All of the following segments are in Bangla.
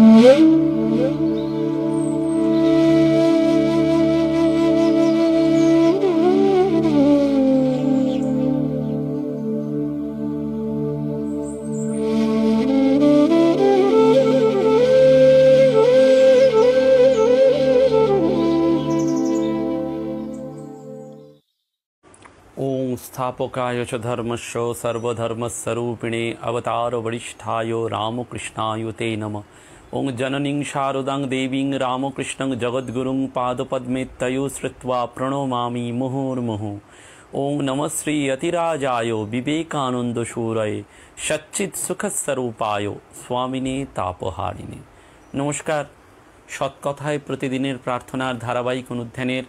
ॐ स्थापकाय च सर्वधर्मस्वरूपिणे अवतारवरिष्ठायो वरिष्ठाय ते नमः ওং জননীং শারদাং দেবীং রামকৃষ্ণং জগদ্গুরুং পাদপদ্মে তয়ো শ্রুত্বা প্রণমামি মুহুর্মুহু ওং নম শ্রী অতিরাজায় বিবেকানন্দ সূরয়ে সচ্চিত সুখস্বরূপায় স্বামিনে তাপহারিণে নমস্কার সৎকথায় প্রতিদিনের প্রার্থনার ধারাবাহিক অনুধ্যানের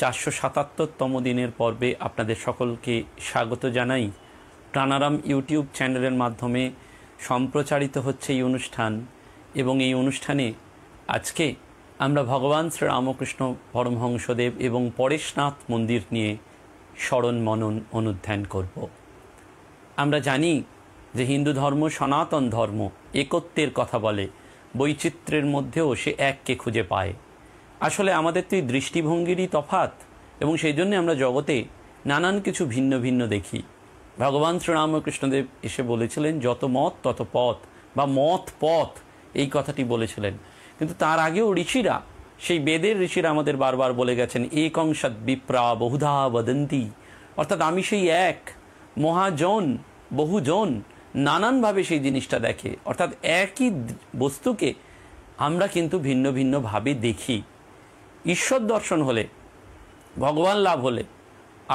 চারশো সাতাত্তরতম দিনের পর্বে আপনাদের সকলকে স্বাগত জানাই প্রাণারাম ইউটিউব চ্যানেলের মাধ্যমে সম্প্রচারিত হচ্ছে এই অনুষ্ঠান এবং এই অনুষ্ঠানে আজকে আমরা ভগবান শ্রী রামকৃষ্ণ পরমহংসদেব এবং পরেশনাথ মন্দির নিয়ে স্মরণ মনন অনুধ্যান করব আমরা জানি যে হিন্দু ধর্ম সনাতন ধর্ম একত্বের কথা বলে বৈচিত্র্যের মধ্যেও সে এককে খুঁজে পায় আসলে আমাদের তো এই দৃষ্টিভঙ্গিরই তফাত এবং সেই জন্যে আমরা জগতে নানান কিছু ভিন্ন ভিন্ন দেখি ভগবান শ্রীরামকৃষ্ণদেব এসে বলেছিলেন যত মত তত পথ বা মত পথ এই কথাটি বলেছিলেন কিন্তু তার আগেও ঋষিরা সেই বেদের ঋষিরা আমাদের বারবার বলে গেছেন কংসাদ বিপ্রা বহুধা বদন্তি অর্থাৎ আমি সেই এক মহাজন বহুজন নানানভাবে সেই জিনিসটা দেখে অর্থাৎ একই বস্তুকে আমরা কিন্তু ভিন্ন ভিন্নভাবে দেখি ঈশ্বর দর্শন হলে ভগবান লাভ হলে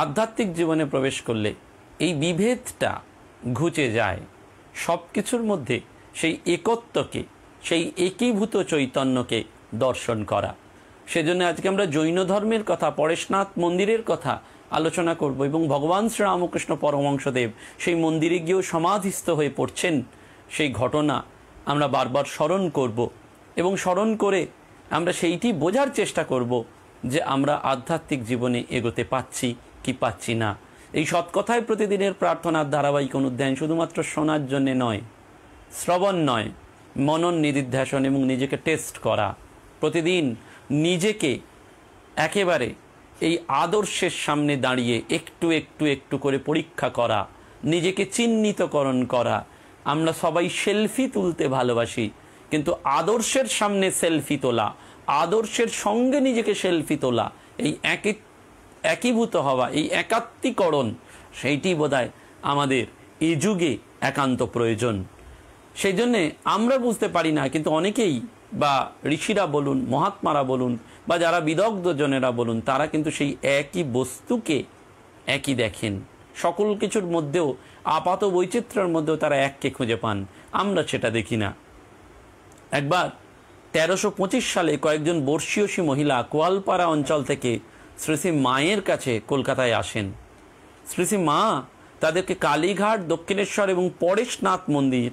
আধ্যাত্মিক জীবনে প্রবেশ করলে এই বিভেদটা ঘুচে যায় সব কিছুর মধ্যে সেই একত্বকে সেই একীভূত চৈতন্যকে দর্শন করা সেজন্য আজকে আমরা জৈন ধর্মের কথা পরেশনাথ মন্দিরের কথা আলোচনা করব এবং ভগবান শ্রীরামকৃষ্ণ পরমংশদেব সেই মন্দিরে গিয়েও সমাধিস্থ হয়ে পড়ছেন সেই ঘটনা আমরা বারবার স্মরণ করব এবং স্মরণ করে আমরা সেইটি বোঝার চেষ্টা করব যে আমরা আধ্যাত্মিক জীবনে এগোতে পাচ্ছি কি পাচ্ছি না এই সৎকথায় প্রতিদিনের প্রার্থনার ধারাবাহিক অনুধ্যায়ন শুধুমাত্র শোনার জন্যে নয় শ্রবণ নয় মনন নিদিধ্যাসন এবং নিজেকে টেস্ট করা প্রতিদিন নিজেকে একেবারে এই আদর্শের সামনে দাঁড়িয়ে একটু একটু একটু করে পরীক্ষা করা নিজেকে চিহ্নিতকরণ করা আমরা সবাই সেলফি তুলতে ভালোবাসি কিন্তু আদর্শের সামনে সেলফি তোলা আদর্শের সঙ্গে নিজেকে সেলফি তোলা এই একই একীভূত হওয়া এই একাত্মীকরণ সেইটি বোধ আমাদের এই যুগে একান্ত প্রয়োজন সেই জন্যে আমরা বুঝতে পারি না কিন্তু অনেকেই বা ঋষিরা বলুন মহাত্মারা বলুন বা যারা বিদগ্ধজনেরা বলুন তারা কিন্তু সেই একই বস্তুকে একই দেখেন সকল কিছুর মধ্যেও আপাত বৈচিত্র্যের মধ্যেও তারা এককে খুঁজে পান আমরা সেটা দেখি না একবার তেরোশো সালে কয়েকজন বর্ষীয়সী মহিলা কোয়ালপাড়া অঞ্চল থেকে শ্রীশ্রী মায়ের কাছে কলকাতায় আসেন শ্রীশ্রী মা তাদেরকে কালীঘাট দক্ষিণেশ্বর এবং পরেশনাথ মন্দির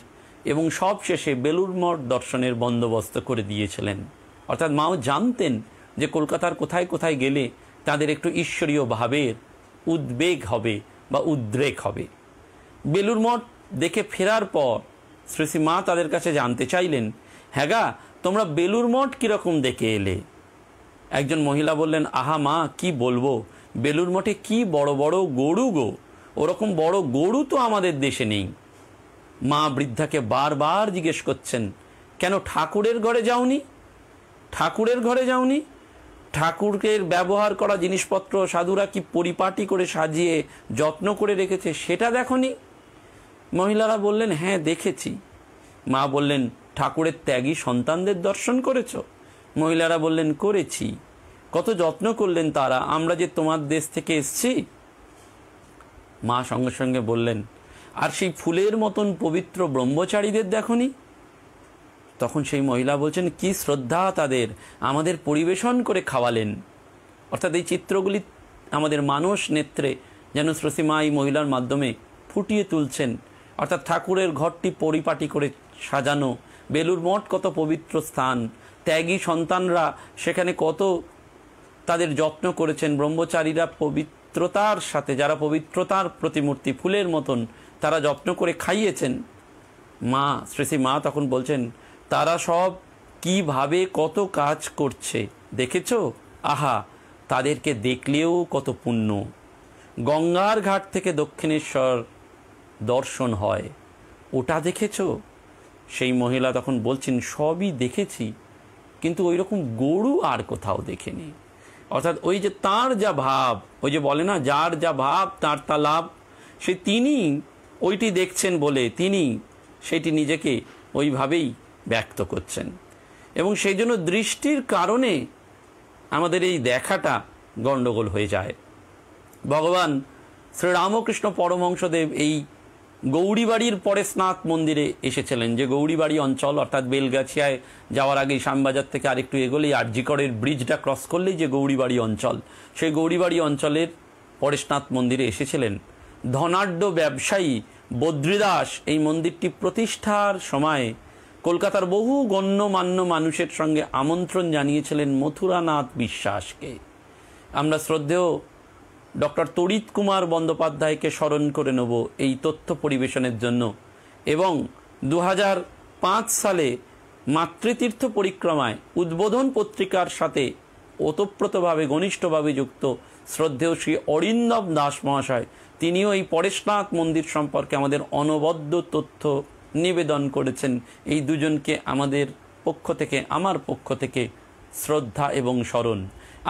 এবং সবশেষে বেলুর মঠ দর্শনের বন্দোবস্ত করে দিয়েছিলেন অর্থাৎ মাও জানতেন যে কলকাতার কোথায় কোথায় গেলে তাদের একটু ঈশ্বরীয় ভাবের উদ্বেগ হবে বা উদ্রেক হবে বেলুর মঠ দেখে ফেরার পর শ্রী মা তাদের কাছে জানতে চাইলেন হ্যাঁ তোমরা বেলুর মঠ কীরকম দেখে এলে একজন মহিলা বললেন আহা মা কি বলবো বেলুর মঠে কি বড় বড় গরু গো ওরকম বড় গরু তো আমাদের দেশে নেই মা বৃদ্ধাকে বারবার জিজ্ঞেস করছেন কেন ঠাকুরের ঘরে যাওনি ঠাকুরের ঘরে যাওনি ঠাকুরের ব্যবহার করা জিনিসপত্র সাধুরা কি পরিপাটি করে সাজিয়ে যত্ন করে রেখেছে সেটা দেখনি মহিলারা বললেন হ্যাঁ দেখেছি মা বললেন ঠাকুরের ত্যাগী সন্তানদের দর্শন করেছ মহিলারা বললেন করেছি কত যত্ন করলেন তারা আমরা যে তোমার দেশ থেকে এসছি মা সঙ্গে সঙ্গে বললেন আর সেই ফুলের মতন পবিত্র ব্রহ্মচারীদের দেখনি তখন সেই মহিলা বলছেন কি শ্রদ্ধা তাদের আমাদের পরিবেশন করে খাওয়ালেন অর্থাৎ এই চিত্রগুলি আমাদের মানস নেত্রে যেন শ্রসীমা এই মহিলার মাধ্যমে ফুটিয়ে তুলছেন অর্থাৎ ঠাকুরের ঘরটি পরিপাটি করে সাজানো বেলুর মঠ কত পবিত্র স্থান ত্যাগী সন্তানরা সেখানে কত তাদের যত্ন করেছেন ব্রহ্মচারীরা পবিত্রতার সাথে যারা পবিত্রতার প্রতিমূর্তি ফুলের মতন তারা যত্ন করে খাইয়েছেন মা শ্রেষী মা তখন বলছেন তারা সব কিভাবে কত কাজ করছে দেখেছ আহা তাদেরকে দেখলেও কত পুণ্য গঙ্গার ঘাট থেকে দক্ষিণেশ্বর দর্শন হয় ওটা দেখেছ সেই মহিলা তখন বলছেন সবই দেখেছি কিন্তু ওই রকম গরু আর কোথাও দেখেনি অর্থাৎ ওই যে তার যা ভাব ওই যে বলে না যার যা ভাব তার তা লাভ সে তিনি ওইটি দেখছেন বলে তিনি সেটি নিজেকে ওইভাবেই ব্যক্ত করছেন এবং সেই জন্য দৃষ্টির কারণে আমাদের এই দেখাটা গণ্ডগোল হয়ে যায় ভগবান শ্রীরামকৃষ্ণ পরমহংসদেব এই গৌরীবাড়ির পরে স্নাত মন্দিরে এসেছিলেন যে গৌরীবাড়ি অঞ্চল অর্থাৎ বেলগাছিয়ায় যাওয়ার আগে শ্যামবাজার থেকে আরেকটু এগোলেই আরজিকরের ব্রিজটা ক্রস করলেই যে গৌরীবাড়ি অঞ্চল সেই গৌরীবাড়ি অঞ্চলের পরেশনাথ মন্দিরে এসেছিলেন ধনাঢ্য ব্যবসায়ী বদ্রীদাস এই মন্দিরটি প্রতিষ্ঠার সময় কলকাতার বহু গণ্যমান্য মানুষের সঙ্গে আমন্ত্রণ জানিয়েছিলেন মথুরানাথ বিশ্বাসকে আমরা শ্রদ্ধেয় ডক্টর তড়িৎ কুমার বন্দ্যোপাধ্যায়কে স্মরণ করে নেব এই তথ্য পরিবেশনের জন্য এবং দু সালে মাতৃতীর্থ পরিক্রমায় উদ্বোধন পত্রিকার সাথে ওতপ্রোতভাবে ঘনিষ্ঠভাবে যুক্ত শ্রদ্ধেয় শ্রী অরিন্দম দাস মহাশয় তিনিও এই পরেশনাথ মন্দির সম্পর্কে আমাদের অনবদ্য তথ্য নিবেদন করেছেন এই দুজনকে আমাদের পক্ষ থেকে আমার পক্ষ থেকে শ্রদ্ধা এবং স্মরণ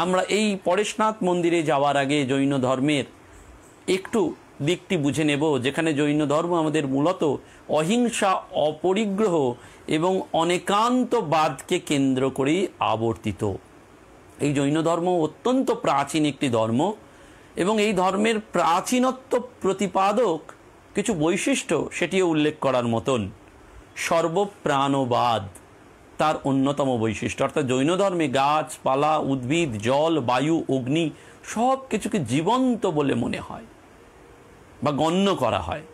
আমরা এই পরেশনাথ মন্দিরে যাওয়ার আগে জৈন ধর্মের একটু দিকটি বুঝে নেব যেখানে জৈন ধর্ম আমাদের মূলত অহিংসা অপরিগ্রহ এবং অনেকান্তবাদকে কেন্দ্র করেই আবর্তিত এই জৈন ধর্ম অত্যন্ত প্রাচীন একটি ধর্ম এবং এই ধর্মের প্রাচীনত্ব প্রতিপাদক কিছু বৈশিষ্ট্য সেটিও উল্লেখ করার মতন সর্বপ্রাণবাদ তার অন্যতম বৈশিষ্ট্য অর্থাৎ জৈন ধর্মে গাছপালা উদ্ভিদ জল বায়ু অগ্নি সব কিছুকে জীবন্ত বলে মনে হয় বা গণ্য করা হয়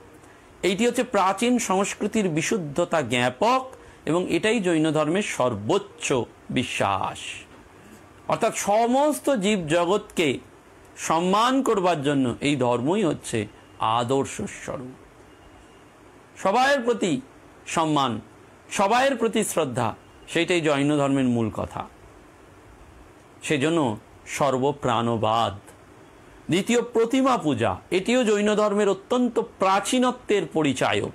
এইটি হচ্ছে প্রাচীন সংস্কৃতির বিশুদ্ধতা জ্ঞাপক এবং এটাই জৈন ধর্মের সর্বোচ্চ বিশ্বাস অর্থাৎ সমস্ত জীব জগৎকে সম্মান করবার জন্য এই ধর্মই হচ্ছে আদর্শ স্বরূপ সবাইয়ের প্রতি সম্মান সবাইয়ের প্রতি শ্রদ্ধা সেইটাই জৈন ধর্মের মূল কথা সেজন্য সর্বপ্রাণবাদ দ্বিতীয় প্রতিমা পূজা এটিও জৈন ধর্মের অত্যন্ত প্রাচীনত্বের পরিচায়ক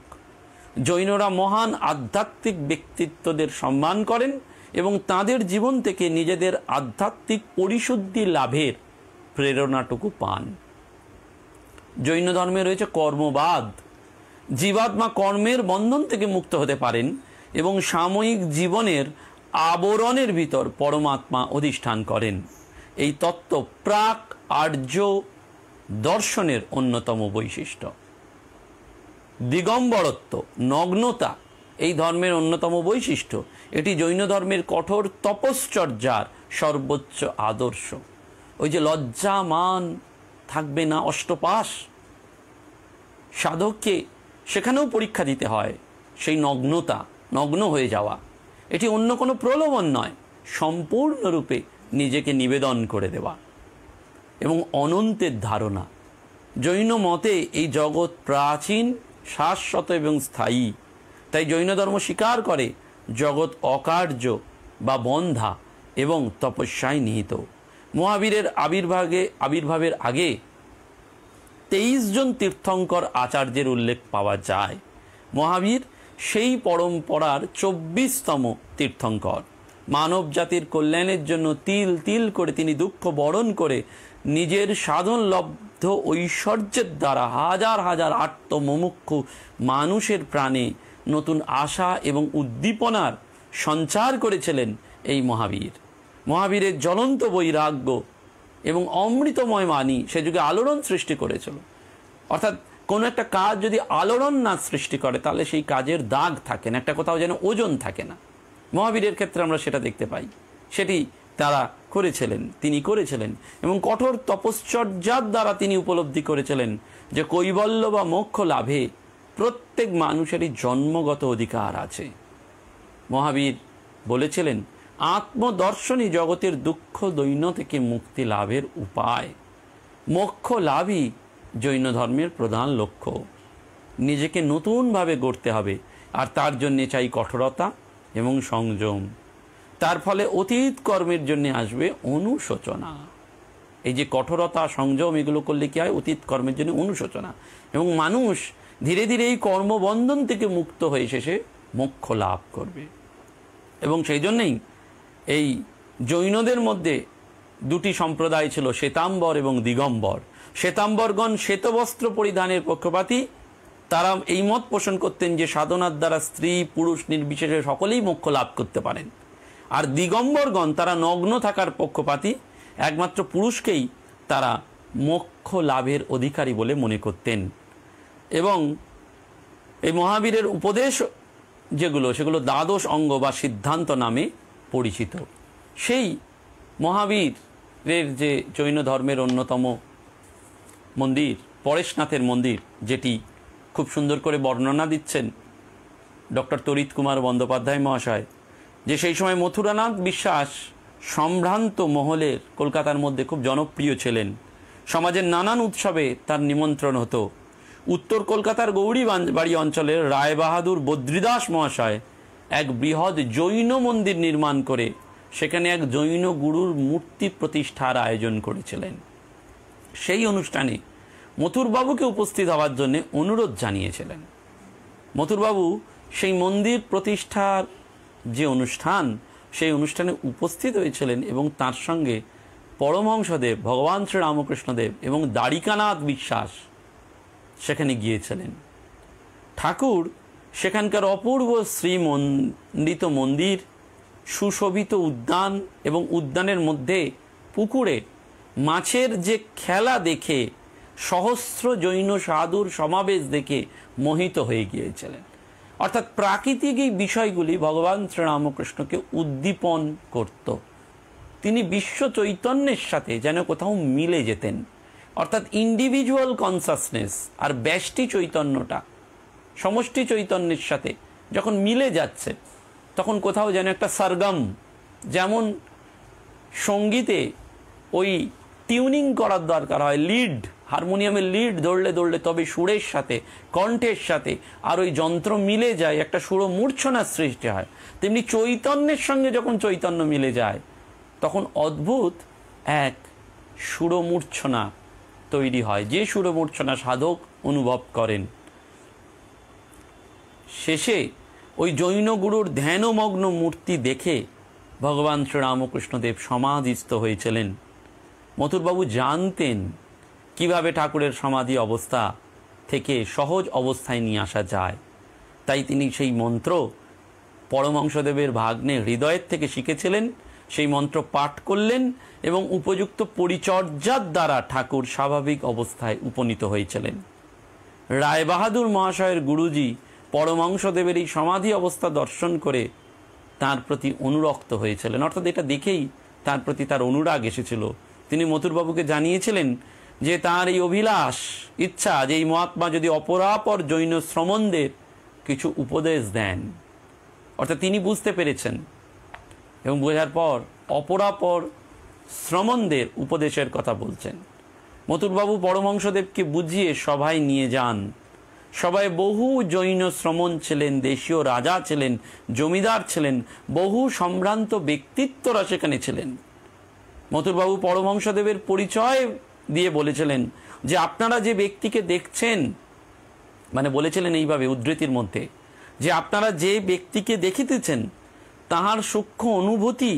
জৈনরা মহান আধ্যাত্মিক ব্যক্তিত্বদের সম্মান করেন এবং তাদের জীবন থেকে নিজেদের আধ্যাত্মিক পরিশুদ্ধি লাভের প্রেরণাটুকু পান জৈন ধর্মে রয়েছে কর্মবাদ জীবাত্মা কর্মের বন্ধন থেকে মুক্ত হতে পারেন এবং সাময়িক জীবনের আবরণের ভিতর পরমাত্মা অধিষ্ঠান করেন এই তত্ত্ব প্রাক আর্য দর্শনের অন্যতম বৈশিষ্ট্য দিগম্বরত্ব নগ্নতা এই ধর্মের অন্যতম বৈশিষ্ট্য এটি জৈন ধর্মের কঠোর তপশ্চর্যার সর্বোচ্চ আদর্শ ওই যে লজ্জা মান থাকবে না অষ্টপাস সাধককে সেখানেও পরীক্ষা দিতে হয় সেই নগ্নতা নগ্ন হয়ে যাওয়া এটি অন্য কোনো প্রলোভন নয় সম্পূর্ণরূপে নিজেকে নিবেদন করে দেওয়া এবং অনন্তের ধারণা জৈন মতে এই জগৎ প্রাচীন শাশ্বত এবং স্থায়ী তাই জৈন ধর্ম স্বীকার করে জগৎ অকার্য বা বন্ধা এবং তপস্যায় নিহিত মহাবীরের আবির্ভাগে আবির্ভাবের আগে তেইশ জন তীর্থঙ্কর আচার্যের উল্লেখ পাওয়া যায় মহাবীর সেই পরম্পরার চব্বিশতম তীর্থঙ্কর মানব জাতির কল্যাণের জন্য তিল তিল করে তিনি দুঃখ বরণ করে নিজের সাধন লব্ধ ঐশ্বর্যের দ্বারা হাজার হাজার আত্মমুমুক্ষু মানুষের প্রাণে নতুন আশা এবং উদ্দীপনার সঞ্চার করেছিলেন এই মহাবীর মহাবীরের জ্বলন্ত বৈরাগ্য এবং অমৃতময় মানি সে যুগে আলোড়ন সৃষ্টি করেছিল অর্থাৎ কোনো একটা কাজ যদি আলোড়ন না সৃষ্টি করে তাহলে সেই কাজের দাগ থাকে না একটা কোথাও যেন ওজন থাকে না মহাবীরের ক্ষেত্রে আমরা সেটা দেখতে পাই সেটি তারা করেছিলেন তিনি করেছিলেন এবং কঠোর তপশ্চর্যার দ্বারা তিনি উপলব্ধি করেছিলেন যে কৈবল্য বা মোক্ষ লাভে প্রত্যেক মানুষেরই জন্মগত অধিকার আছে মহাবীর বলেছিলেন আত্মদর্শনই জগতের দুঃখ দৈন্য থেকে মুক্তি লাভের উপায় মোক্ষ লাভই জৈন ধর্মের প্রধান লক্ষ্য নিজেকে নতুনভাবে গড়তে হবে আর তার জন্যে চাই কঠোরতা এবং সংযম তার ফলে অতীত কর্মের জন্য আসবে অনুশোচনা এই যে কঠোরতা সংযম এগুলো করলে কি হয় অতীত কর্মের জন্য অনুশোচনা এবং মানুষ ধীরে ধীরে এই কর্মবন্ধন থেকে মুক্ত হয়ে শেষে মোক্ষ লাভ করবে এবং সেই জন্যেই এই জৈনদের মধ্যে দুটি সম্প্রদায় ছিল শ্বেতাম্বর এবং দিগম্বর শ্বেতাম্বরগণ শ্বেতবস্ত্র পরিধানের পক্ষপাতী তারা এই মত পোষণ করতেন যে সাধনার দ্বারা স্ত্রী পুরুষ নির্বিশেষে সকলেই মোক্ষ লাভ করতে পারেন আর দিগম্বরগণ তারা নগ্ন থাকার পক্ষপাতী একমাত্র পুরুষকেই তারা মোক্ষ লাভের অধিকারী বলে মনে করতেন এবং এই মহাবীরের উপদেশ যেগুলো সেগুলো দ্বাদশ অঙ্গ বা সিদ্ধান্ত নামে পরিচিত সেই মহাবীরের যে জৈন ধর্মের অন্যতম মন্দির পরেশনাথের মন্দির যেটি খুব সুন্দর করে বর্ণনা দিচ্ছেন ডক্টর তরিত কুমার বন্দ্যোপাধ্যায় মহাশয় যে সেই সময় মথুরানাথ বিশ্বাস সম্ভ্রান্ত মহলের কলকাতার মধ্যে খুব জনপ্রিয় ছিলেন সমাজের নানান উৎসবে তার নিমন্ত্রণ হতো উত্তর কলকাতার গৌরী বাড়ি অঞ্চলের রায়বাহাদুর বদ্রীদাস মহাশয় এক বৃহৎ জৈন মন্দির নির্মাণ করে সেখানে এক জৈন গুরুর মূর্তি প্রতিষ্ঠার আয়োজন করেছিলেন সেই অনুষ্ঠানে মথুরবাবুকে উপস্থিত হওয়ার জন্য অনুরোধ জানিয়েছিলেন মথুরবাবু সেই মন্দির প্রতিষ্ঠার যে অনুষ্ঠান সেই অনুষ্ঠানে উপস্থিত হয়েছিলেন এবং তার সঙ্গে পরমহংসদেব ভগবান শ্রীরামকৃষ্ণদেব এবং দ্বারিকানাথ বিশ্বাস সেখানে গিয়েছিলেন ঠাকুর সেখানকার অপূর্ব শ্রীমণ্ডিত মন্দির সুশোভিত উদ্যান এবং উদ্যানের মধ্যে পুকুরে মাছের যে খেলা দেখে সহস্র জৈন সাধুর সমাবেশ দেখে মোহিত হয়ে গিয়েছিলেন অর্থাৎ প্রাকৃতিক এই বিষয়গুলি ভগবান শ্রীরামকৃষ্ণকে উদ্দীপন করত তিনি বিশ্ব চৈতন্যের সাথে যেন কোথাও মিলে যেতেন অর্থাৎ ইন্ডিভিজুয়াল কনসাসনেস আর ব্যষ্টি চৈতন্যটা সমষ্টি চৈতন্যের সাথে যখন মিলে যাচ্ছে তখন কোথাও যেন একটা সারগাম যেমন সঙ্গীতে ওই টিউনিং করার দরকার হয় লিড হারমোনিয়ামের লিড দৌড়লে দৌড়লে তবে সুরের সাথে কণ্ঠের সাথে আর ওই যন্ত্র মিলে যায় একটা সুর মূর্ছনার সৃষ্টি হয় তেমনি চৈতন্যের সঙ্গে যখন চৈতন্য মিলে যায় তখন অদ্ভুত এক সুরমূর্ছনা তৈরি হয় যে সুরমূর্ছনা সাধক অনুভব করেন শেষে ওই জৈনগুরুর ধ্যানমগ্ন মূর্তি দেখে ভগবান শ্রীরামকৃষ্ণদেব সমাধিস্থ হয়েছিলেন মথুরবাবু জানতেন কিভাবে ঠাকুরের সমাধি অবস্থা থেকে সহজ অবস্থায় নিয়ে আসা যায় তাই তিনি সেই মন্ত্র পরমংশদেবের ভাগ্নে হৃদয়ের থেকে শিখেছিলেন সেই মন্ত্র পাঠ করলেন এবং উপযুক্ত পরিচর্যার দ্বারা ঠাকুর স্বাভাবিক অবস্থায় উপনীত হয়েছিলেন রায়বাহাদুর মহাশয়ের গুরুজি পরমাংশদেবের এই সমাধি অবস্থা দর্শন করে তার প্রতি অনুরক্ত হয়েছিলেন অর্থাৎ এটা দেখেই তার প্রতি তার অনুরাগ এসেছিল তিনি মথুরবাবুকে জানিয়েছিলেন যে তার এই অভিলাষ ইচ্ছা যে এই মহাত্মা যদি অপরাপর জৈন শ্রমণদের কিছু উপদেশ দেন অর্থাৎ তিনি বুঝতে পেরেছেন এবং বোঝার পর অপরাপর শ্রমণদের উপদেশের কথা বলছেন মথুরবাবু পরমংশদেবকে বুঝিয়ে সভায় নিয়ে যান সবাই বহু জৈন শ্রমণ ছিলেন দেশীয় রাজা ছিলেন জমিদার ছিলেন বহু সম্ভ্রান্ত ব্যক্তিত্বরা সেখানে ছিলেন মথুরবাবু পরমহংসদেবের পরিচয় দিয়ে বলেছিলেন যে আপনারা যে ব্যক্তিকে দেখছেন মানে বলেছিলেন এইভাবে উদ্ধৃতির মধ্যে যে আপনারা যে ব্যক্তিকে দেখিতেছেন তাহার সূক্ষ্ম অনুভূতি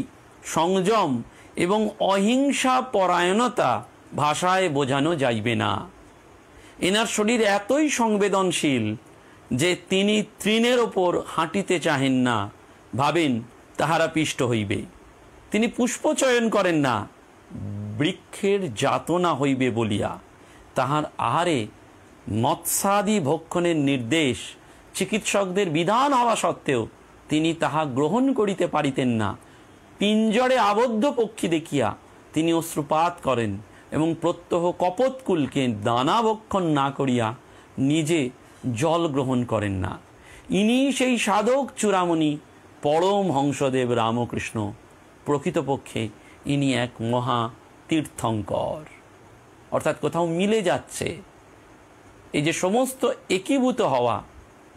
সংযম এবং অহিংসা পরায়ণতা ভাষায় বোঝানো যাইবে না এনার শরীর এতই সংবেদনশীল যে তিনি তৃণের ওপর হাঁটিতে চাহেন না ভাবেন তাহারা পিষ্ট হইবে তিনি পুষ্প চয়ন করেন না বৃক্ষের যাতনা হইবে বলিয়া তাহার আহারে মৎসাদি ভক্ষণের নির্দেশ চিকিৎসকদের বিধান হওয়া সত্ত্বেও তিনি তাহা গ্রহণ করিতে পারিতেন না পিঞ্জরে আবদ্ধ পক্ষী দেখিয়া তিনি অশ্রুপাত করেন এবং প্রত্যহ কপতকুলকে দানাবক্ষণ না করিয়া নিজে জল গ্রহণ করেন না ইনি সেই সাধক চূড়ামণি পরম হংসদেব রামকৃষ্ণ প্রকৃতপক্ষে ইনি এক মহা তীর্থঙ্কর অর্থাৎ কোথাও মিলে যাচ্ছে এই যে সমস্ত একীভূত হওয়া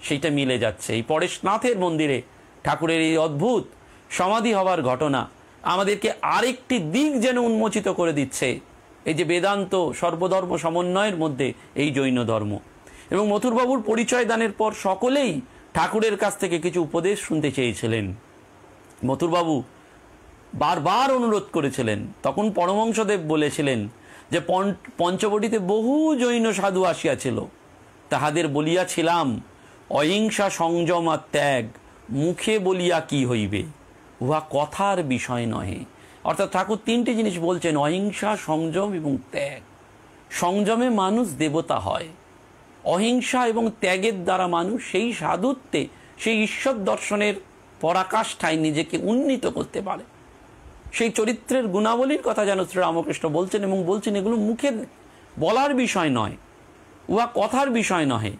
সেইটা মিলে যাচ্ছে এই পরেশনাথের মন্দিরে ঠাকুরের এই অদ্ভুত সমাধি হওয়ার ঘটনা আমাদেরকে আরেকটি দিক যেন উন্মোচিত করে দিচ্ছে এই যে বেদান্ত সর্বধর্ম সমন্বয়ের মধ্যে এই জৈন ধর্ম এবং মথুরবাবুর পরিচয় দানের পর সকলেই ঠাকুরের কাছ থেকে কিছু উপদেশ শুনতে চেয়েছিলেন মথুরবাবু বারবার অনুরোধ করেছিলেন তখন পরমংশদেব বলেছিলেন যে পঞ্চবটিতে বহু জৈন সাধু আসিয়াছিল তাহাদের বলিয়াছিলাম অহিংসা সংযম আর ত্যাগ মুখে বলিয়া কি হইবে উহা কথার বিষয় নহে অর্থাৎ ঠাকুর তিনটি জিনিস বলছেন অহিংসা সংযম এবং ত্যাগ সংযমে মানুষ দেবতা হয় অহিংসা এবং ত্যাগের দ্বারা মানুষ সেই সাধুত্বে সেই ঈশ্বর দর্শনের পরাকাষ্ঠায় নিজেকে উন্নীত করতে পারে সেই চরিত্রের গুণাবলীর কথা যেন শ্রীরামকৃষ্ণ বলছেন এবং বলছেন এগুলো মুখে বলার বিষয় নয় উহা কথার বিষয় নহে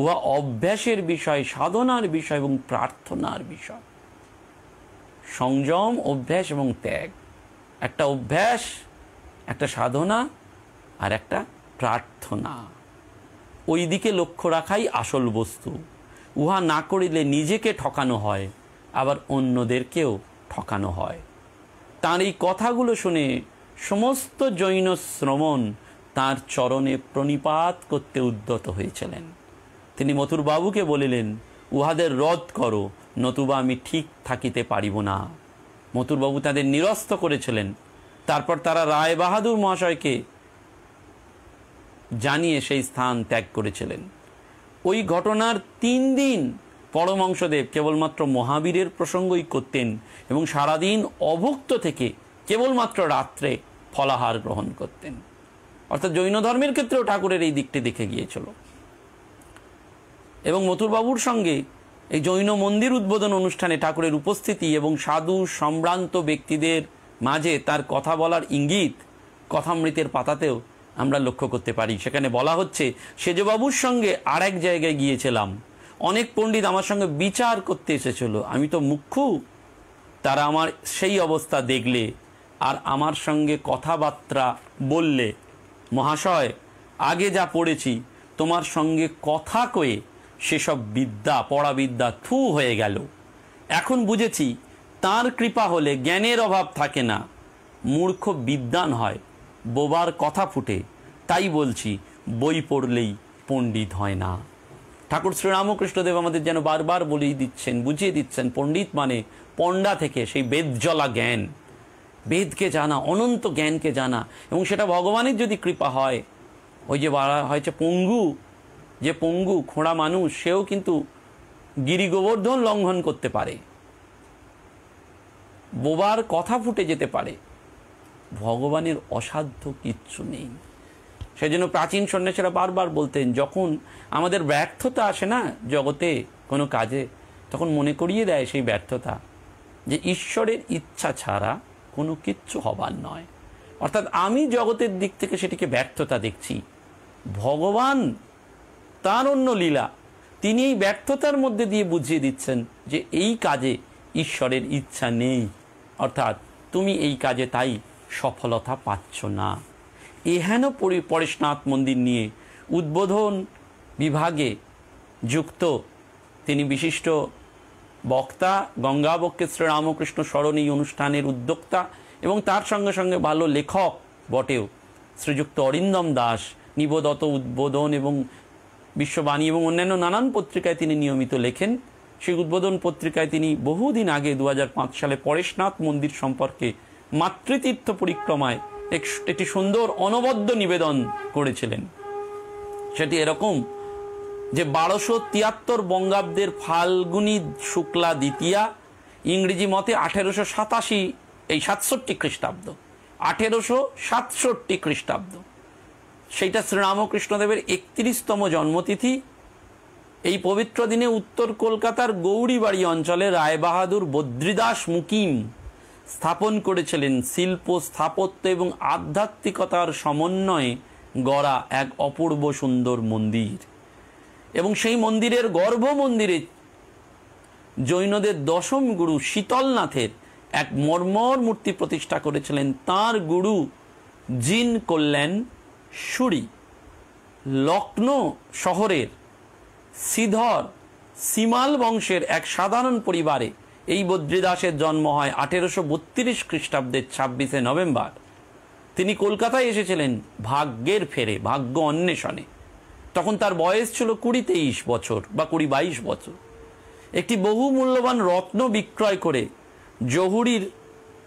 উহা অভ্যাসের বিষয় সাধনার বিষয় এবং প্রার্থনার বিষয় সংযম অভ্যাস এবং ত্যাগ একটা অভ্যাস একটা সাধনা আর একটা প্রার্থনা ওই দিকে লক্ষ্য রাখাই আসল বস্তু উহা না করিলে নিজেকে ঠকানো হয় আবার অন্যদেরকেও ঠকানো হয় তার এই কথাগুলো শুনে সমস্ত জৈন শ্রমণ তার চরণে প্রণিপাত করতে উদ্যত হয়েছিলেন তিনি মথুরবাবুকে বলিলেন উহাদের রদ করো নতুবা আমি ঠিক থাকিতে পারিব না মতুরবাবু তাদের নিরস্ত করেছিলেন তারপর তারা রায় বাহাদুর মহাশয়কে জানিয়ে সেই স্থান ত্যাগ করেছিলেন ওই ঘটনার তিন দিন পরমংশদেব কেবলমাত্র মহাবীরের প্রসঙ্গই করতেন এবং সারাদিন অভুক্ত থেকে কেবলমাত্র রাত্রে ফলাহার গ্রহণ করতেন অর্থাৎ জৈন ধর্মের ক্ষেত্রেও ঠাকুরের এই দিকটি দেখে গিয়েছিল এবং মথুরবাবুর সঙ্গে এই জৈন মন্দির উদ্বোধন অনুষ্ঠানে ঠাকুরের উপস্থিতি এবং সাধু সম্ভ্রান্ত ব্যক্তিদের মাঝে তার কথা বলার ইঙ্গিত কথামৃতের পাতাতেও আমরা লক্ষ্য করতে পারি সেখানে বলা হচ্ছে সেজবাবুর সঙ্গে আর এক জায়গায় গিয়েছিলাম অনেক পণ্ডিত আমার সঙ্গে বিচার করতে এসেছিল আমি তো মুখ্য তারা আমার সেই অবস্থা দেখলে আর আমার সঙ্গে কথাবার্তা বললে মহাশয় আগে যা পড়েছি তোমার সঙ্গে কথা কয়ে সেসব বিদ্যা পড়াবিদ্যা থু হয়ে গেল এখন বুঝেছি তার কৃপা হলে জ্ঞানের অভাব থাকে না মূর্খ বিদ্যান হয় বোবার কথা ফুটে তাই বলছি বই পড়লেই পণ্ডিত হয় না ঠাকুর শ্রীরামকৃষ্ণদেব আমাদের যেন বারবার বলেই দিচ্ছেন বুঝিয়ে দিচ্ছেন পণ্ডিত মানে পণ্ডা থেকে সেই বেদজলা জ্ঞান বেদকে জানা অনন্ত জ্ঞানকে জানা এবং সেটা ভগবানের যদি কৃপা হয় ওই যে হয়েছে পঙ্গু যে পঙ্গু খোঁড়া মানুষ সেও কিন্তু গিরি গোবর্ধন লঙ্ঘন করতে পারে বোবার কথা ফুটে যেতে পারে ভগবানের অসাধ্য কিচ্ছু নেই সেজন্য প্রাচীন সন্ন্যাসীরা বারবার বলতেন যখন আমাদের ব্যর্থতা আসে না জগতে কোনো কাজে তখন মনে করিয়ে দেয় সেই ব্যর্থতা যে ঈশ্বরের ইচ্ছা ছাড়া কোনো কিচ্ছু হবার নয় অর্থাৎ আমি জগতের দিক থেকে সেটিকে ব্যর্থতা দেখছি ভগবান তার অন্য লীলা তিনি এই ব্যর্থতার মধ্যে দিয়ে বুঝিয়ে দিচ্ছেন যে এই কাজে ঈশ্বরের ইচ্ছা নেই অর্থাৎ তুমি এই কাজে তাই সফলতা পাচ্ছ না এহেন পরেশনাথ মন্দির নিয়ে উদ্বোধন বিভাগে যুক্ত তিনি বিশিষ্ট বক্তা গঙ্গাবক্ষে শ্রীরামকৃষ্ণ স্মরণী অনুষ্ঠানের উদ্যোক্তা এবং তার সঙ্গে সঙ্গে ভালো লেখক বটেও শ্রীযুক্ত অরিন্দম দাস নিবোদত উদ্বোধন এবং বিশ্ববাণী এবং অন্যান্য নানান পত্রিকায় তিনি নিয়মিত লেখেন সেই উদ্বোধন পত্রিকায় তিনি বহুদিন আগে দু সালে পরেশনাথ মন্দির সম্পর্কে মাতৃতীর্থ পরিক্রমায় একটি সুন্দর অনবদ্য নিবেদন করেছিলেন সেটি এরকম যে বারোশো তিয়াত্তর বঙ্গাব্দের ফাল্গুনি শুক্লা দ্বিতীয়া ইংরেজি মতে আঠেরোশো সাতাশি এই সাতষট্টি খ্রিস্টাব্দ আঠেরোশো সাতষট্টি খ্রিস্টাব্দ সেইটা শ্রীরামকৃষ্ণদেবের একত্রিশতম জন্মতিথি এই পবিত্র দিনে উত্তর কলকাতার গৌরীবাড়ি অঞ্চলে রায়বাহাদুর বদ্রিদাস মুকিম স্থাপন করেছিলেন শিল্প স্থাপত্য এবং আধ্যাত্মিকতার সমন্বয়ে গড়া এক অপূর্ব সুন্দর মন্দির এবং সেই মন্দিরের গর্ভ মন্দিরে জৈনদের দশম গুরু শীতলনাথের এক মর্মর মূর্তি প্রতিষ্ঠা করেছিলেন তার গুরু জিন কল্যাণ সুরি লক্ষ্ণৌ শহরের সিধর সিমাল বংশের এক সাধারণ পরিবারে এই বদ্রীদাসের জন্ম হয় আঠেরোশো বত্রিশ খ্রিস্টাব্দের ছাব্বিশে নভেম্বর তিনি কলকাতায় এসেছিলেন ভাগ্যের ফেরে ভাগ্য অন্বেষণে তখন তার বয়স ছিল কুড়ি তেইশ বছর বা কুড়ি বাইশ বছর একটি বহু মূল্যবান রত্ন বিক্রয় করে জহুরির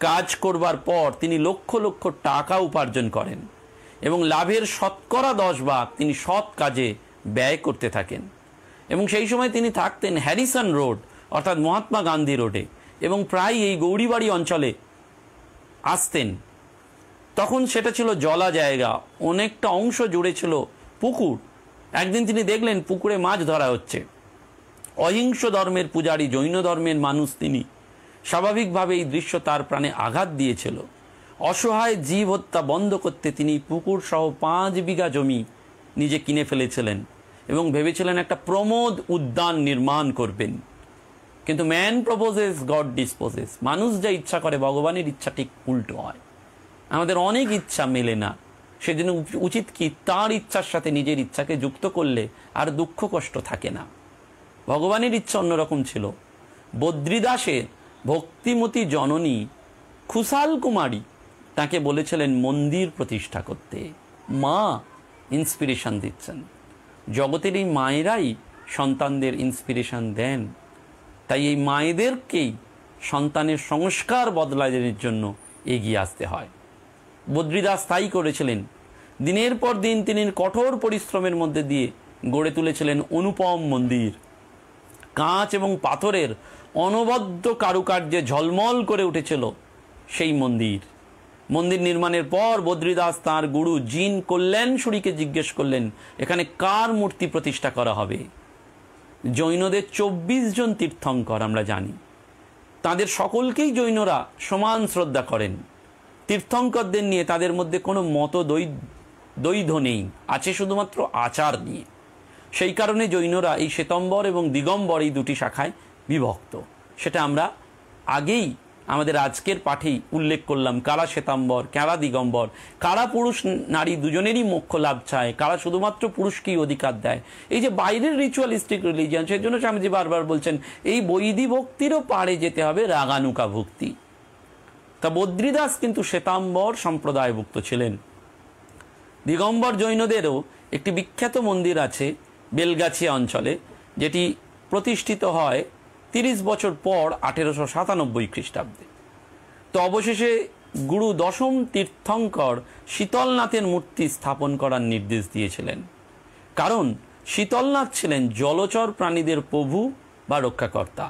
কাজ করবার পর তিনি লক্ষ লক্ষ টাকা উপার্জন করেন এবং লাভের শতকরা দশ ভাগ তিনি সৎ কাজে ব্যয় করতে থাকেন এবং সেই সময় তিনি থাকতেন হ্যারিসন রোড অর্থাৎ মহাত্মা গান্ধী রোডে এবং প্রায় এই গৌরীবাড়ি অঞ্চলে আসতেন তখন সেটা ছিল জলা জায়গা অনেকটা অংশ জুড়ে ছিল পুকুর একদিন তিনি দেখলেন পুকুরে মাছ ধরা হচ্ছে অহিংস ধর্মের পূজারী জৈন ধর্মের মানুষ তিনি স্বাভাবিকভাবে এই দৃশ্য তার প্রাণে আঘাত দিয়েছিল অসহায় জীব হত্যা বন্ধ করতে তিনি পুকুর সহ পাঁচ বিঘা জমি নিজে কিনে ফেলেছিলেন এবং ভেবেছিলেন একটা প্রমোদ উদ্যান নির্মাণ করবেন কিন্তু ম্যান প্রপোজেস গড ডিসপোজেস মানুষ যা ইচ্ছা করে ভগবানের ইচ্ছা ঠিক উল্টো হয় আমাদের অনেক ইচ্ছা মেলে না সেদিন উচিত কি তার ইচ্ছার সাথে নিজের ইচ্ছাকে যুক্ত করলে আর দুঃখ কষ্ট থাকে না ভগবানের ইচ্ছা অন্যরকম ছিল বদ্রিদাসের ভক্তিমতী জননী খুশাল কুমারী তাকে বলেছিলেন মন্দির প্রতিষ্ঠা করতে মা ইন্সপিরেশান দিচ্ছেন জগতের এই মায়েরাই সন্তানদের ইন্সপিরেশান দেন তাই এই মায়েদেরকেই সন্তানের সংস্কার বদলাদের জন্য এগিয়ে আসতে হয় বদ্রীদাস তাই করেছিলেন দিনের পর দিন তিনি কঠোর পরিশ্রমের মধ্যে দিয়ে গড়ে তুলেছিলেন অনুপম মন্দির কাঁচ এবং পাথরের অনবদ্য কারুকার্যে ঝলমল করে উঠেছিল সেই মন্দির মন্দির নির্মাণের পর বদ্রীদাস তাঁর গুরু জিন করলেন সুরীকে জিজ্ঞেস করলেন এখানে কার মূর্তি প্রতিষ্ঠা করা হবে জৈনদের চব্বিশ জন তীর্থঙ্কর আমরা জানি তাদের সকলকেই জৈনরা সমান শ্রদ্ধা করেন তীর্থঙ্করদের নিয়ে তাদের মধ্যে কোনো মত দ্বৈধ নেই আছে শুধুমাত্র আচার নিয়ে সেই কারণে জৈনরা এই শ্বেতম্বর এবং দিগম্বর এই দুটি শাখায় বিভক্ত সেটা আমরা আগেই আমাদের আজকের পাঠেই উল্লেখ করলাম কারা শ্বেতাম্বর কারা দিগম্বর কারা পুরুষ নারী দুজনেরই মোক্ষ লাভ চায় কারা শুধুমাত্র পুরুষকেই অধিকার দেয় এই যে বাইরের রিচুয়ালিস্টিক রিলিজিয়ান সেই জন্য স্বামীজি বারবার বলছেন এই বৈদি ভক্তিরও পারে যেতে হবে রাগানুকা ভক্তি তা বদ্রীদাস কিন্তু শ্বেতাম্বর সম্প্রদায়ভুক্ত ছিলেন দিগম্বর জৈনদেরও একটি বিখ্যাত মন্দির আছে বেলগাছিয়া অঞ্চলে যেটি প্রতিষ্ঠিত হয় তিরিশ বছর পর আঠেরোশো সাতানব্বই খ্রিস্টাব্দে তো অবশেষে গুরু দশম তীর্থঙ্কর শীতলনাথের মূর্তি স্থাপন করার নির্দেশ দিয়েছিলেন কারণ শীতলনাথ ছিলেন জলচর প্রাণীদের প্রভু বা রক্ষাকর্তা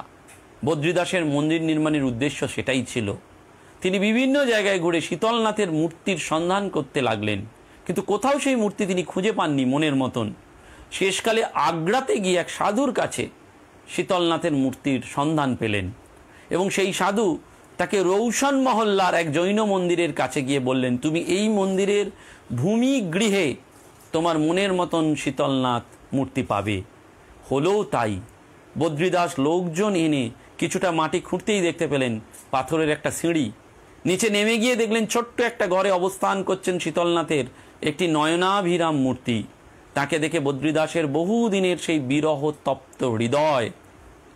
বদ্রীদাসের মন্দির নির্মাণের উদ্দেশ্য সেটাই ছিল তিনি বিভিন্ন জায়গায় ঘুরে শীতলনাথের মূর্তির সন্ধান করতে লাগলেন কিন্তু কোথাও সেই মূর্তি তিনি খুঁজে পাননি মনের মতন শেষকালে আগ্রাতে গিয়ে এক সাধুর কাছে শীতলনাথের মূর্তির সন্ধান পেলেন এবং সেই সাধু তাকে রৌশন মহল্লার এক জৈন মন্দিরের কাছে গিয়ে বললেন তুমি এই মন্দিরের ভূমি গৃহে তোমার মনের মতন শীতলনাথ মূর্তি পাবে হলেও তাই বদ্রীদাস লোকজন এনে কিছুটা মাটি খুঁড়তেই দেখতে পেলেন পাথরের একটা সিঁড়ি নিচে নেমে গিয়ে দেখলেন ছোট্ট একটা ঘরে অবস্থান করছেন শীতলনাথের একটি নয়নাভিরাম মূর্তি তাকে দেখে বদ্রীদাসের বহুদিনের সেই বিরহ তপ্ত হৃদয়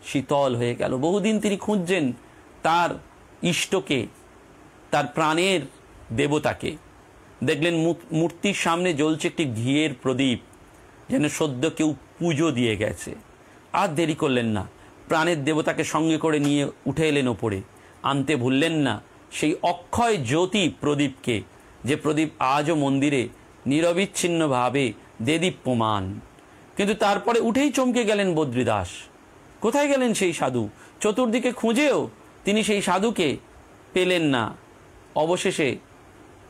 শীতল হয়ে গেল বহুদিন তিনি খুঁজছেন তার ইষ্টকে তার প্রাণের দেবতাকে দেখলেন মূর্তির সামনে জ্বলছে একটি ঘিয়ের প্রদীপ যেন সদ্য কেউ পুজো দিয়ে গেছে আর দেরি করলেন না প্রাণের দেবতাকে সঙ্গে করে নিয়ে উঠে এলেন ওপরে আনতে ভুললেন না সেই অক্ষয় জ্যোতি প্রদীপকে যে প্রদীপ আজও মন্দিরে নিরবিচ্ছিন্নভাবে দেদীপ্যমান কিন্তু তারপরে উঠেই চমকে গেলেন বদ্রীদাস কোথায় গেলেন সেই সাধু চতুর্দিকে খুঁজেও তিনি সেই সাধুকে পেলেন না অবশেষে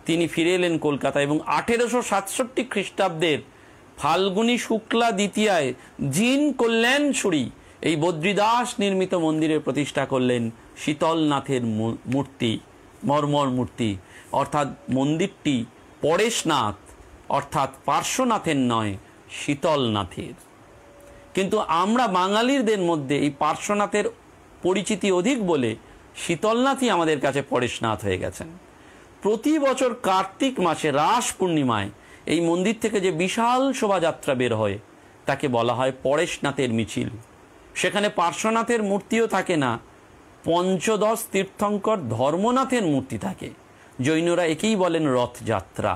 তিনি ফিরে এলেন কলকাতা এবং আঠেরোশো সাতষট্টি খ্রিস্টাব্দের ফাল্গুনি শুক্লা দ্বিতীয়ায় জিন কল্যাণ সুরি এই বদ্রীদাস নির্মিত মন্দিরে প্রতিষ্ঠা করলেন শীতলনাথের মূর্তি মর্মর মূর্তি অর্থাৎ মন্দিরটি পরেশনাথ অর্থাৎ পার্শ্বনাথের নয় শীতলনাথের কিন্তু আমরা বাঙালিদের মধ্যে এই পার্শ্বনাথের পরিচিতি অধিক বলে শীতলনাথই আমাদের কাছে পরেশনাথ হয়ে গেছেন প্রতি বছর কার্তিক মাসে রাস পূর্ণিমায় এই মন্দির থেকে যে বিশাল শোভাযাত্রা বের হয় তাকে বলা হয় পরেশনাথের মিছিল সেখানে পার্শ্বনাথের মূর্তিও থাকে না পঞ্চদশ তীর্থঙ্কর ধর্মনাথের মূর্তি থাকে জৈনরা একেই বলেন রথযাত্রা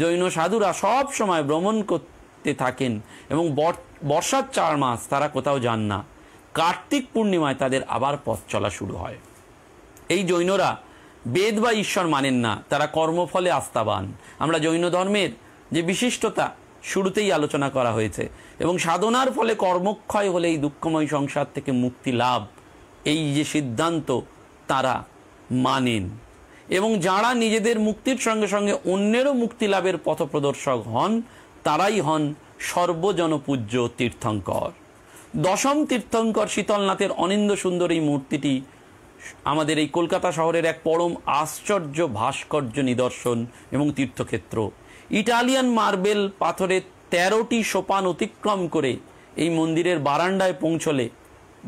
জৈন সাধুরা সব সময় ভ্রমণ করতে থাকেন এবং বর্ষার চার মাস তারা কোথাও যান না কার্তিক পূর্ণিমায় তাদের আবার পথ চলা শুরু হয় এই জৈনরা বেদ বা ঈশ্বর মানেন না তারা কর্মফলে আস্থাবান আমরা জৈন ধর্মের যে বিশিষ্টতা শুরুতেই আলোচনা করা হয়েছে এবং সাধনার ফলে কর্মক্ষয় হলে এই দুঃখময় সংসার থেকে মুক্তি লাভ এই যে সিদ্ধান্ত তারা মানেন এবং যারা নিজেদের মুক্তির সঙ্গে সঙ্গে অন্যেরও মুক্তি লাভের পথপ্রদর্শক হন তারাই হন সর্বজনপূজ্য তীর্থঙ্কর দশম তীর্থঙ্কর শীতলনাথের অনিন্দ সুন্দর এই মূর্তিটি আমাদের এই কলকাতা শহরের এক পরম আশ্চর্য ভাস্কর্য নিদর্শন এবং তীর্থক্ষেত্র ইটালিয়ান মার্বেল পাথরের তেরোটি সোপান অতিক্রম করে এই মন্দিরের বারান্দায় পৌঁছলে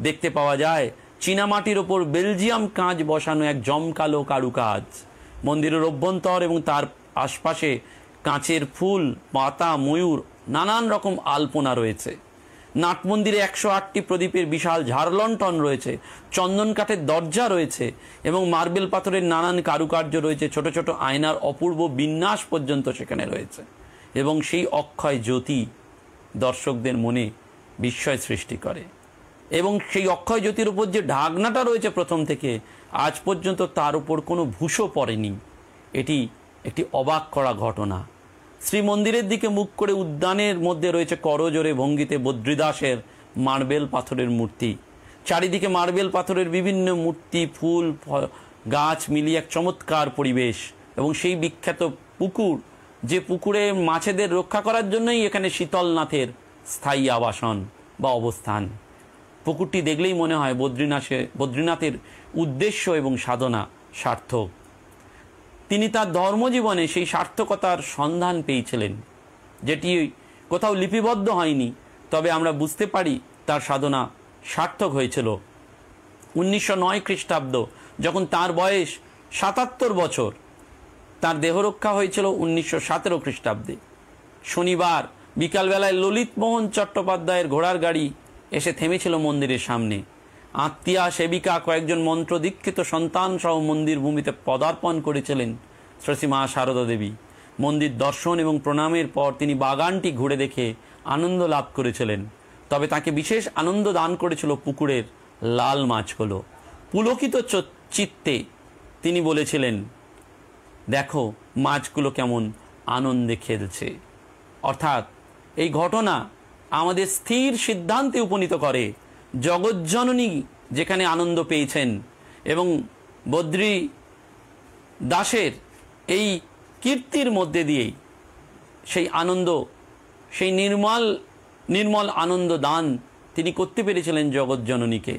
দেখতে পাওয়া যায় চীনামাটির ওপর বেলজিয়াম কাঁচ বসানো এক জমকালো কারুকাজ মন্দিরের অভ্যন্তর এবং তার আশপাশে কাঁচের ফুল পাতা ময়ূর নানান রকম আলপনা রয়েছে নাটমন্দিরে একশো আটটি প্রদীপের বিশাল ঝাড়লন্টন রয়েছে চন্দন কাঠের দরজা রয়েছে এবং মার্বেল পাথরের নানান কারুকার্য রয়েছে ছোট ছোট আয়নার অপূর্ব বিন্যাস পর্যন্ত সেখানে রয়েছে এবং সেই অক্ষয় জ্যোতি দর্শকদের মনে বিস্ময় সৃষ্টি করে এবং সেই অক্ষয় জ্যোতির উপর যে ঢাকনাটা রয়েছে প্রথম থেকে আজ পর্যন্ত তার উপর কোনো ভূষো পড়েনি এটি একটি অবাক করা ঘটনা শ্রীমন্দিরের দিকে মুখ করে উদ্যানের মধ্যে রয়েছে করজোরে ভঙ্গিতে বদ্রীদাসের মার্বেল পাথরের মূর্তি চারিদিকে মার্বেল পাথরের বিভিন্ন মূর্তি ফুল গাছ মিলিয়ে এক চমৎকার পরিবেশ এবং সেই বিখ্যাত পুকুর যে পুকুরে মাছেদের রক্ষা করার জন্যই এখানে শীতলনাথের স্থায়ী আবাসন বা অবস্থান পুকুরটি দেখলেই মনে হয় বদ্রীনাথে বদ্রীনাথের উদ্দেশ্য এবং সাধনা সার্থক তিনি তার ধর্মজীবনে সেই সার্থকতার সন্ধান পেয়েছিলেন যেটি কোথাও লিপিবদ্ধ হয়নি তবে আমরা বুঝতে পারি তার সাধনা সার্থক হয়েছিল উনিশশো নয় খ্রিস্টাব্দ যখন তার বয়স সাতাত্তর বছর তার দেহরক্ষা হয়েছিল উনিশশো সতেরো খ্রিস্টাব্দে শনিবার বিকালবেলায় ললিতমোহন চট্টোপাধ্যায়ের ঘোড়ার গাড়ি এসে থেমেছিল মন্দিরের সামনে আত্মীয়া সেবিকা কয়েকজন দীক্ষিত সন্তান সহ মন্দির ভূমিতে পদার্পণ করেছিলেন মা শারদা দেবী মন্দির দর্শন এবং প্রণামের পর তিনি বাগানটি ঘুরে দেখে আনন্দ লাভ করেছিলেন তবে তাকে বিশেষ আনন্দ দান করেছিল পুকুরের লাল মাছগুলো পুলকিত চিত্তে তিনি বলেছিলেন দেখো মাছগুলো কেমন আনন্দে খেলছে অর্থাৎ এই ঘটনা আমাদের স্থির সিদ্ধান্তে উপনীত করে জগজ্জননী যেখানে আনন্দ পেয়েছেন এবং বদ্রী দাসের এই কীর্তির মধ্যে দিয়েই সেই আনন্দ সেই নির্মল নির্মল আনন্দ দান তিনি করতে পেরেছিলেন জগৎজননীকে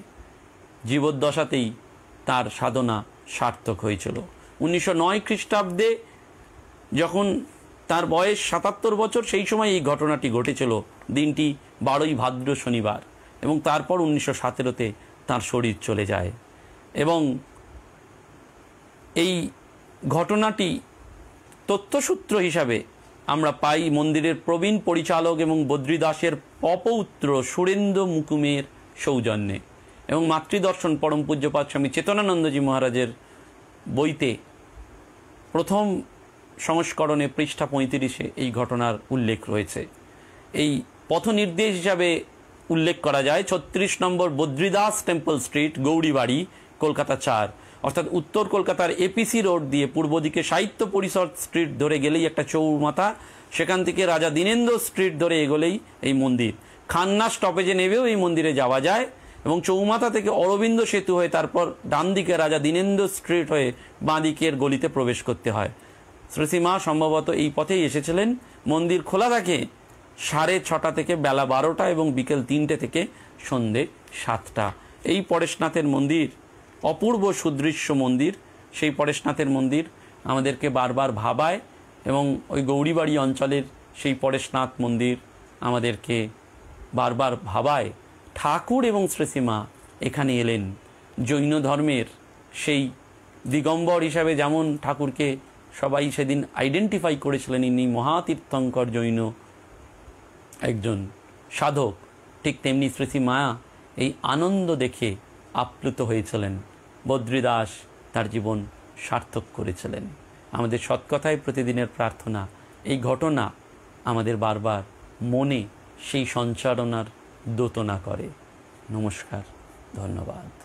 জীবদ্দশাতেই তার সাধনা সার্থক হয়েছিল উনিশশো নয় খ্রিস্টাব্দে যখন তার বয়স সাতাত্তর বছর সেই সময় এই ঘটনাটি ঘটেছিল দিনটি বারোই ভাদ্র শনিবার এবং তারপর উনিশশো সতেরোতে তার শরীর চলে যায় এবং এই ঘটনাটি তথ্যসূত্র হিসাবে আমরা পাই মন্দিরের প্রবীণ পরিচালক এবং বদ্রীদাসের অপৌত্র সুরেন্দ্র মুকুমের সৌজন্যে এবং মাতৃদর্শন পরম পূজ্যপাত স্বামী চেতনানন্দজি মহারাজের বইতে প্রথম সংস্করণে পৃষ্ঠা পঁয়ত্রিশে এই ঘটনার উল্লেখ রয়েছে এই পথ নির্দেশ হিসাবে উল্লেখ করা যায় ছত্রিশ নম্বর বদ্রিদাস টেম্পল স্ট্রিট গৌড়ীবাড়ি কলকাতা চার অর্থাৎ উত্তর কলকাতার এপিসি রোড দিয়ে পূর্ব দিকে সাহিত্য পরিষদ স্ট্রিট ধরে গেলেই একটা চৌমাথা সেখান থেকে রাজা দীনেন্দ্র স্ট্রিট ধরে এগোলেই এই মন্দির খান্না স্টপেজে নেবেও এই মন্দিরে যাওয়া যায় এবং চৌমাথা থেকে অরবিন্দ সেতু হয়ে তারপর ডান দিকে রাজা দীনেন্দ্র স্ট্রিট হয়ে বাঁ দিকের গলিতে প্রবেশ করতে হয় শ্রুতিমা সম্ভবত এই পথেই এসেছিলেন মন্দির খোলা থাকে সাড়ে ছটা থেকে বেলা বারোটা এবং বিকেল তিনটে থেকে সন্ধে সাতটা এই পরেশনাথের মন্দির অপূর্ব সুদৃশ্য মন্দির সেই পরেশনাথের মন্দির আমাদেরকে বারবার ভাবায় এবং ওই গৌরীবাড়ি অঞ্চলের সেই পরেশনাথ মন্দির আমাদেরকে বারবার ভাবায় ঠাকুর এবং শ্রীসীমা এখানে এলেন জৈন ধর্মের সেই দিগম্বর হিসাবে যেমন ঠাকুরকে সবাই সেদিন আইডেন্টিফাই করেছিলেন ইনি মহাতীর্থঙ্কর জৈন একজন সাধক ঠিক তেমনি শ্রীশ্রী মায়া এই আনন্দ দেখে আপ্লুত হয়েছিলেন বদ্রীদাস তার জীবন সার্থক করেছিলেন আমাদের সৎকথায় প্রতিদিনের প্রার্থনা এই ঘটনা আমাদের বারবার মনে সেই সঞ্চারণার দোতনা করে নমস্কার ধন্যবাদ